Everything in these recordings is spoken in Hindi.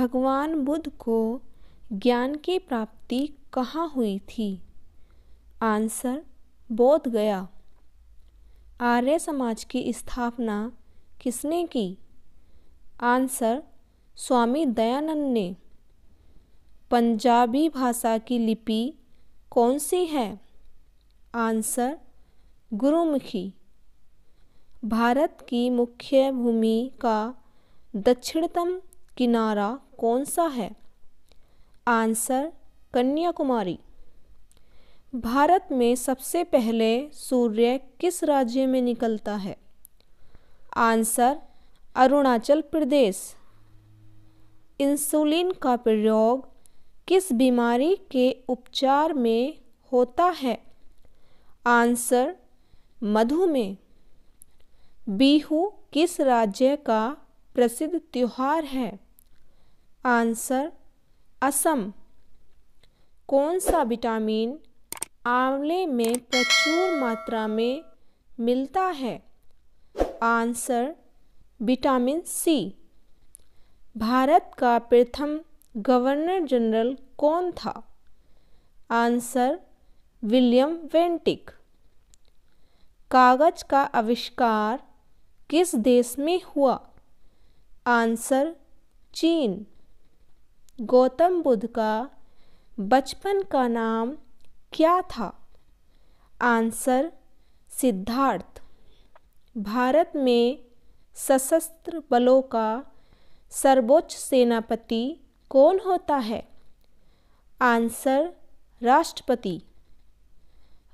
भगवान बुद्ध को ज्ञान की प्राप्ति कहाँ हुई थी आंसर बोध गया आर्य समाज की स्थापना किसने की आंसर स्वामी दयानंद ने पंजाबी भाषा की लिपि कौन सी है आंसर गुरुमुखी भारत की मुख्य भूमि का दक्षिणतम किनारा कौन सा है आंसर कन्याकुमारी भारत में सबसे पहले सूर्य किस राज्य में निकलता है आंसर अरुणाचल प्रदेश इंसुलिन का प्रयोग किस बीमारी के उपचार में होता है आंसर मधुमेह बीहू किस राज्य का प्रसिद्ध त्यौहार है आंसर असम कौन सा विटामिन आंवले में प्रचुर मात्रा में मिलता है आंसर विटामिन सी भारत का प्रथम गवर्नर जनरल कौन था आंसर विलियम वेंटिक कागज का आविष्कार किस देश में हुआ आंसर चीन गौतम बुद्ध का बचपन का नाम क्या था आंसर सिद्धार्थ भारत में सशस्त्र बलों का सर्वोच्च सेनापति कौन होता है आंसर राष्ट्रपति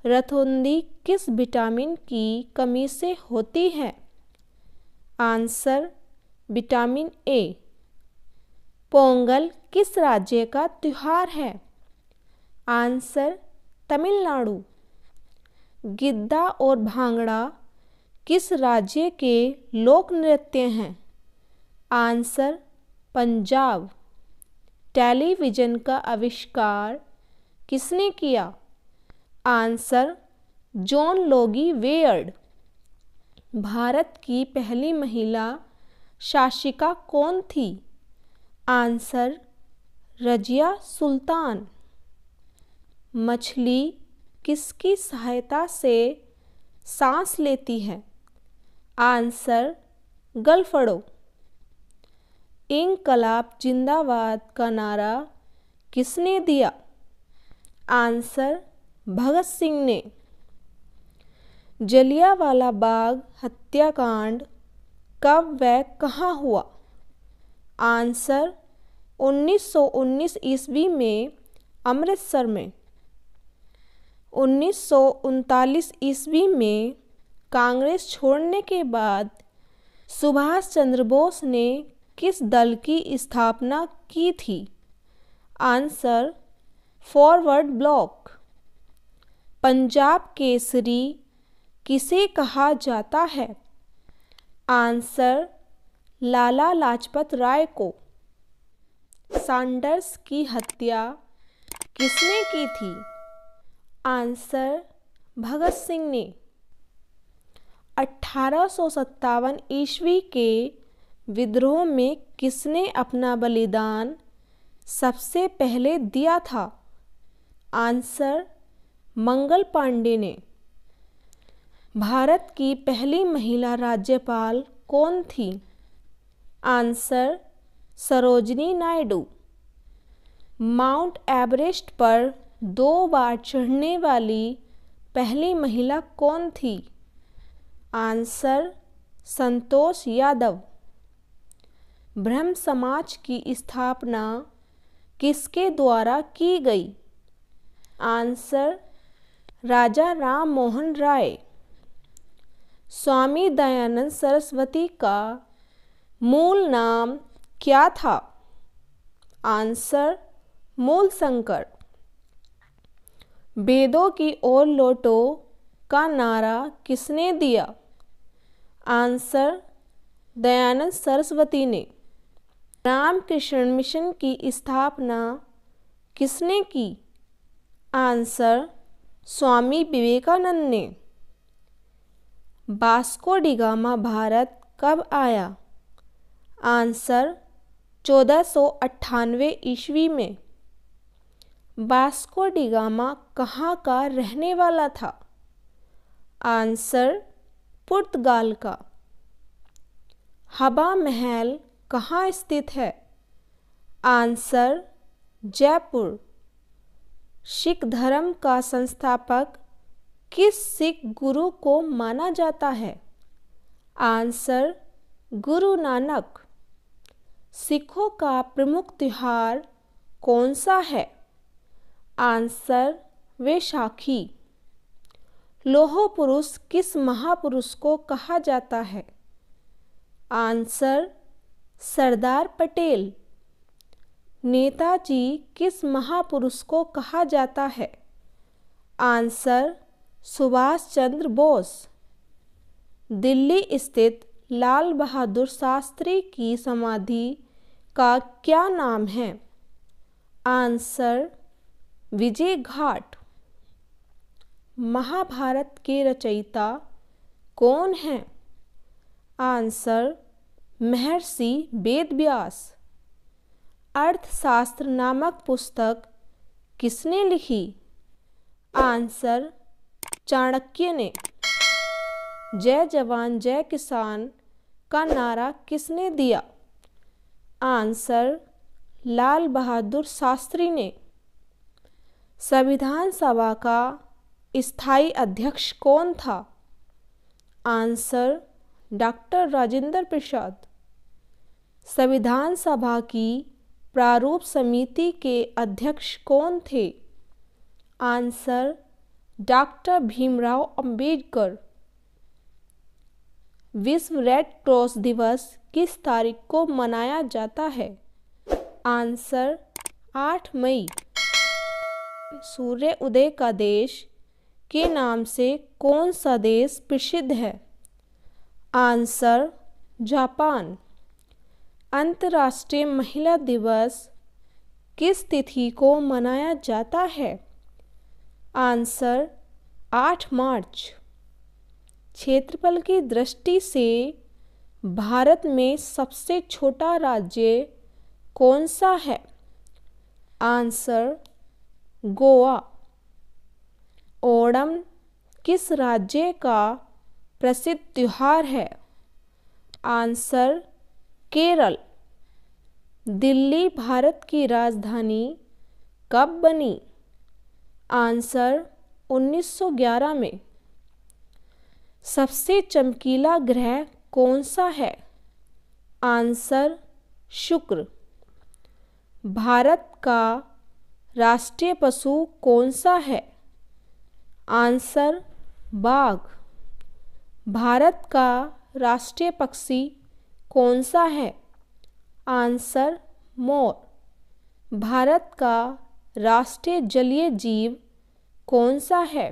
रथोंदी किस विटामिन की कमी से होती है आंसर विटामिन ए पोंगल किस राज्य का त्यौहार है आंसर तमिलनाडु गिद्दा और भांगड़ा किस राज्य के लोक नृत्य हैं आंसर पंजाब टेलीविज़न का आविष्कार किसने किया answer John Logie Baird Bharat की पहली महिला शासिका कौन थी आंसर रजिया सुल्तान मछली किसकी सहायता से सांस लेती है आंसर गलफड़ो इनकलाब जिंदाबाद का नारा किसने दिया आंसर भगत सिंह ने जलियावाला बाग हत्याकांड कब व कहाँ हुआ आंसर 1919 ईस्वी में अमृतसर में उन्नीस ईस्वी में कांग्रेस छोड़ने के बाद सुभाष चंद्र बोस ने किस दल की स्थापना की थी answer Forward Bloc Punjab Kesari किसे कहा जाता है आंसर लाला लाजपत राय को सांडर्स की हत्या किसने की थी आंसर भगत सिंह ने अठारह ईस्वी के विद्रोह में किसने अपना बलिदान सबसे पहले दिया था आंसर मंगल पांडे ने भारत की पहली महिला राज्यपाल कौन थी answer Sarojini Naidu Mount Everest पर दो बार चढ़ने वाली पहली महिला कौन थी आंसर संतोष यादव ब्रह्म समाज की स्थापना किसके द्वारा की गई आंसर राजा राम मोहन राय स्वामी दयानंद सरस्वती का मूल नाम क्या था आंसर मूल शंकर वेदों की ओर लोटो का नारा किसने दिया आंसर दयानंद सरस्वती ने रामकृष्ण मिशन की स्थापना किसने की आंसर स्वामी विवेकानंद ने बास्को डिगामा भारत कब आया आंसर चौदह सौ अट्ठानवे ईस्वी में बास्को डिगामा कहाँ का रहने वाला था आंसर पुर्तगाल का हवा महल कहाँ स्थित है आंसर जयपुर सिख धर्म का संस्थापक किस सिख गुरु को माना जाता है आंसर गुरु नानक सिखों का प्रमुख त्यौहार कौन सा है आंसर वैशाखी लोह पुरुष किस महापुरुष को कहा जाता है आंसर सरदार पटेल नेताजी किस महापुरुष को कहा जाता है आंसर सुभाष चंद्र बोस दिल्ली स्थित लाल बहादुर शास्त्री की समाधि का क्या नाम है आंसर विजय घाट महाभारत के रचयिता कौन है आंसर महर्षि वेदव्यास अर्थशास्त्र नामक पुस्तक किसने लिखी आंसर चाणक्य ने जय जवान जय किसान का नारा किसने दिया आंसर लाल बहादुर शास्त्री ने संविधान सभा का स्थायी अध्यक्ष कौन था आंसर डॉक्टर राजेंद्र प्रसाद संविधान सभा की प्रारूप समिति के अध्यक्ष कौन थे आंसर डॉक्टर भीमराव अंबेडकर विश्व रेड क्रॉस दिवस किस तारीख को मनाया जाता है आंसर 8 मई सूर्य उदय का देश के नाम से कौन सा देश प्रसिद्ध है आंसर जापान अंतर्राष्ट्रीय महिला दिवस किस तिथि को मनाया जाता है आंसर 8 मार्च क्षेत्रफल की दृष्टि से भारत में सबसे छोटा राज्य कौन सा है आंसर गोवा ओणम किस राज्य का प्रसिद्ध त्यौहार है आंसर केरल दिल्ली भारत की राजधानी कब बनी आंसर 1911 में सबसे चमकीला ग्रह कौन सा है आंसर शुक्र भारत का राष्ट्रीय पशु कौन सा है आंसर बाघ भारत का राष्ट्रीय पक्षी कौन सा है आंसर मोर भारत का राष्ट्रीय जलीय जीव कौन सा है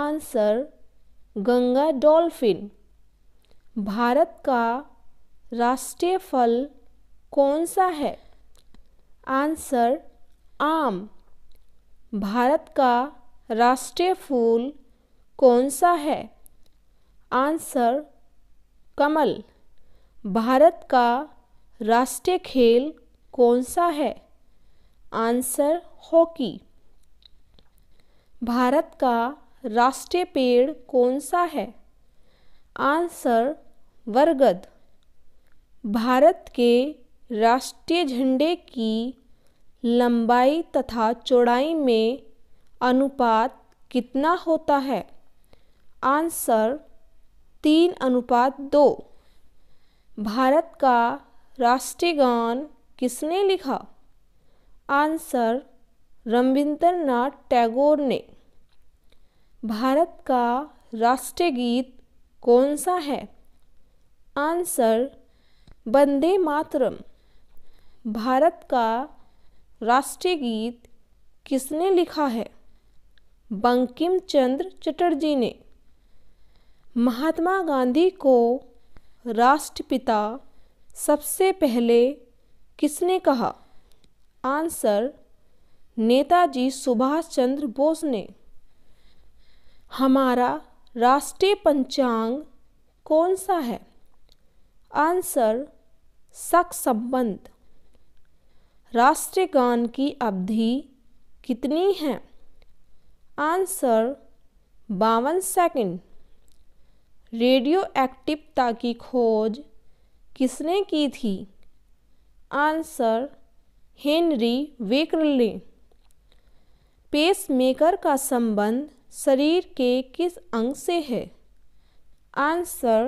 आंसर गंगा डॉल्फिन भारत का राष्ट्रीय फल कौन सा है आंसर आम भारत का राष्ट्रीय फूल कौन सा है आंसर कमल भारत का राष्ट्रीय खेल कौन सा है आंसर हॉकी भारत का राष्ट्रीय पेड़ कौन सा है आंसर वरगद भारत के राष्ट्रीय झंडे की लंबाई तथा चौड़ाई में अनुपात कितना होता है आंसर तीन अनुपात दो भारत का राष्ट्रीय गान किसने लिखा आंसर रविंद्रनाथ टैगोर ने भारत का राष्ट्रीय गीत कौन सा है आंसर वंदे मातरम भारत का राष्ट्रीय गीत किसने लिखा है बंकिम चंद्र चटर्जी ने महात्मा गांधी को राष्ट्रपिता सबसे पहले किसने कहा आंसर नेताजी सुभाष चंद्र बोस ने हमारा राष्ट्रीय पंचांग कौन सा है आंसर सक संबंध राष्ट्रगान की अवधि कितनी है आंसर बावन सेकंड रेडियो एक्टिवता की खोज किसने की थी आंसर हेनरी वेकरले पेसमेकर का संबंध शरीर के किस अंग से है आंसर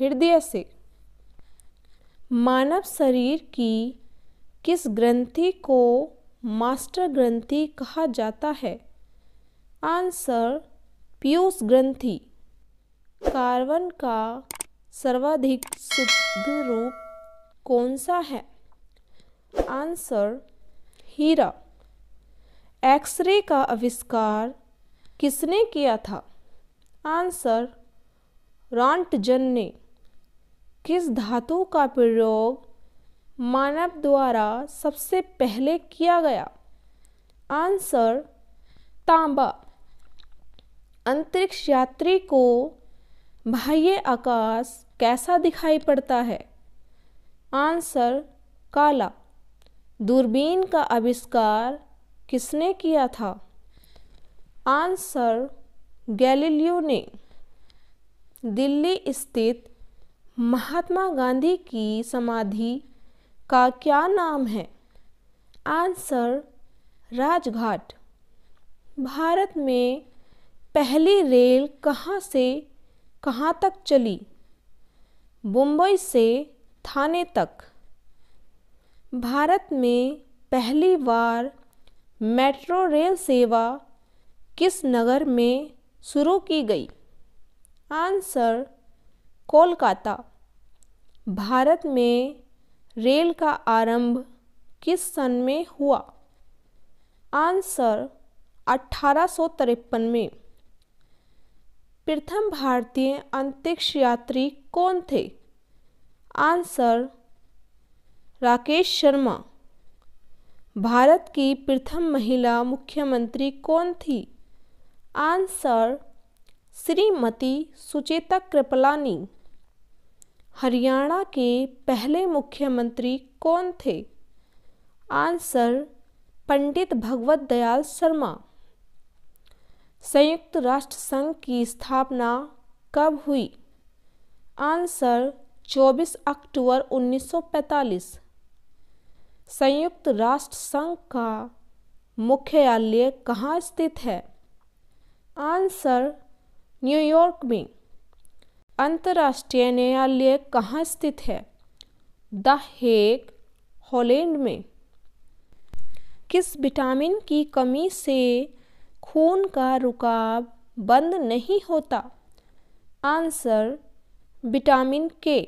हृदय से मानव शरीर की किस ग्रंथि को मास्टर ग्रंथि कहा जाता है आंसर पीयूष ग्रंथि कार्बन का सर्वाधिक शुद्ध रूप कौन सा है आंसर हीरा एक्सरे का आविष्कार किसने किया था आंसर रॉन्टजन ने किस धातु का प्रयोग मानव द्वारा सबसे पहले किया गया आंसर तांबा अंतरिक्ष यात्री को बाह्य आकाश कैसा दिखाई पड़ता है आंसर काला दूरबीन का आविष्कार किसने किया था आंसर गैलीलियो ने दिल्ली स्थित महात्मा गांधी की समाधि का क्या नाम है आंसर राजघाट भारत में पहली रेल कहाँ से कहाँ तक चली मुंबई से थाने तक भारत में पहली बार मेट्रो रेल सेवा किस नगर में शुरू की गई आंसर कोलकाता भारत में रेल का आरंभ किस सन में हुआ आंसर अठारह में प्रथम भारतीय अंतरिक्ष यात्री कौन थे आंसर राकेश शर्मा भारत की प्रथम महिला मुख्यमंत्री कौन थी आंसर श्रीमती सुचेता कृपलानी हरियाणा के पहले मुख्यमंत्री कौन थे आंसर पंडित भगवत दयाल शर्मा संयुक्त राष्ट्र संघ की स्थापना कब हुई आंसर 24 अक्टूबर 1945 संयुक्त राष्ट्र संघ का मुख्यालय कहाँ स्थित है आंसर न्यूयॉर्क में अंतर्राष्ट्रीय न्यायालय कहाँ स्थित है द हेग हॉलैंड में किस विटामिन की कमी से खून का रुकाव बंद नहीं होता आंसर विटामिन के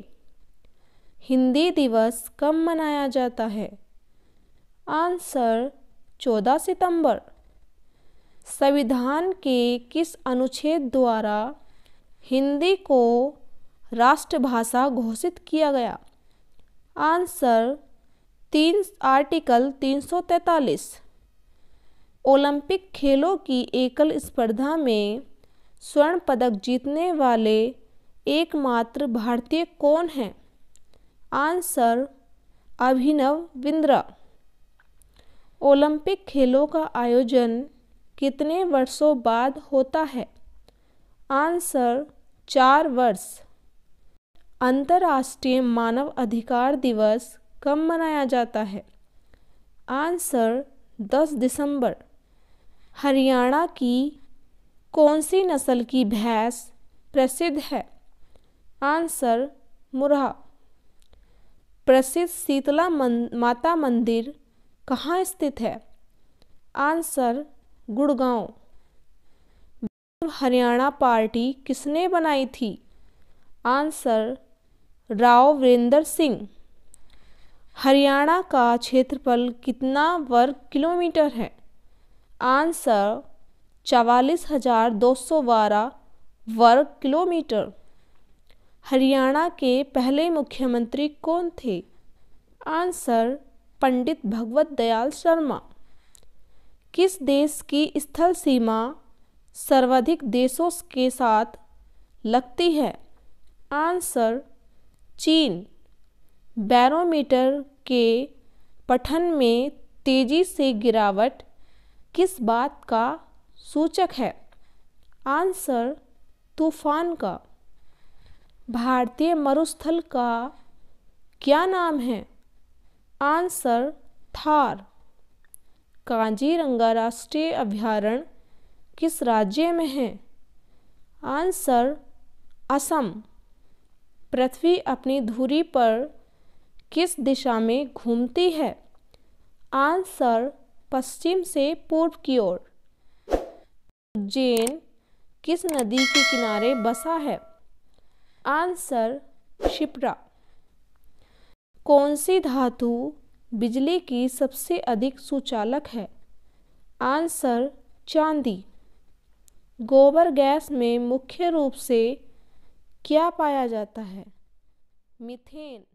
हिंदी दिवस कब मनाया जाता है आंसर 14 सितंबर संविधान के किस अनुच्छेद द्वारा हिंदी को राष्ट्रभाषा घोषित किया गया आंसर तीन आर्टिकल 343 ओलंपिक खेलों की एकल स्पर्धा में स्वर्ण पदक जीतने वाले एकमात्र भारतीय कौन हैं आंसर अभिनव बिंद्रा ओलंपिक खेलों का आयोजन कितने वर्षों बाद होता है आंसर चार वर्ष अंतर्राष्ट्रीय मानव अधिकार दिवस कब मनाया जाता है आंसर दस दिसंबर हरियाणा की कौन सी नस्ल की भैंस प्रसिद्ध है आंसर मुरहा प्रसिद्ध शीतला मन, माता मंदिर कहाँ स्थित है आंसर गुड़गांव हरियाणा पार्टी किसने बनाई थी आंसर राव वीरेंद्र सिंह हरियाणा का क्षेत्रफल कितना वर्ग किलोमीटर है आंसर चवालीस हजार दो सौ बारह वर्ग किलोमीटर हरियाणा के पहले मुख्यमंत्री कौन थे आंसर पंडित भगवत दयाल शर्मा किस देश की स्थल सीमा सर्वाधिक देशों के साथ लगती है आंसर चीन बैरोमीटर के पठन में तेजी से गिरावट किस बात का सूचक है आंसर तूफान का भारतीय मरुस्थल का क्या नाम है आंसर थार काजीरंगा राष्ट्रीय अभ्यारण्य किस राज्य में है आंसर असम पृथ्वी अपनी धुरी पर किस दिशा में घूमती है आंसर पश्चिम से पूर्व की ओर उज्जैन किस नदी के किनारे बसा है आंसर शिप्रा कौन सी धातु बिजली की सबसे अधिक सुचालक है आंसर चांदी गोबर गैस में मुख्य रूप से क्या पाया जाता है मिथेन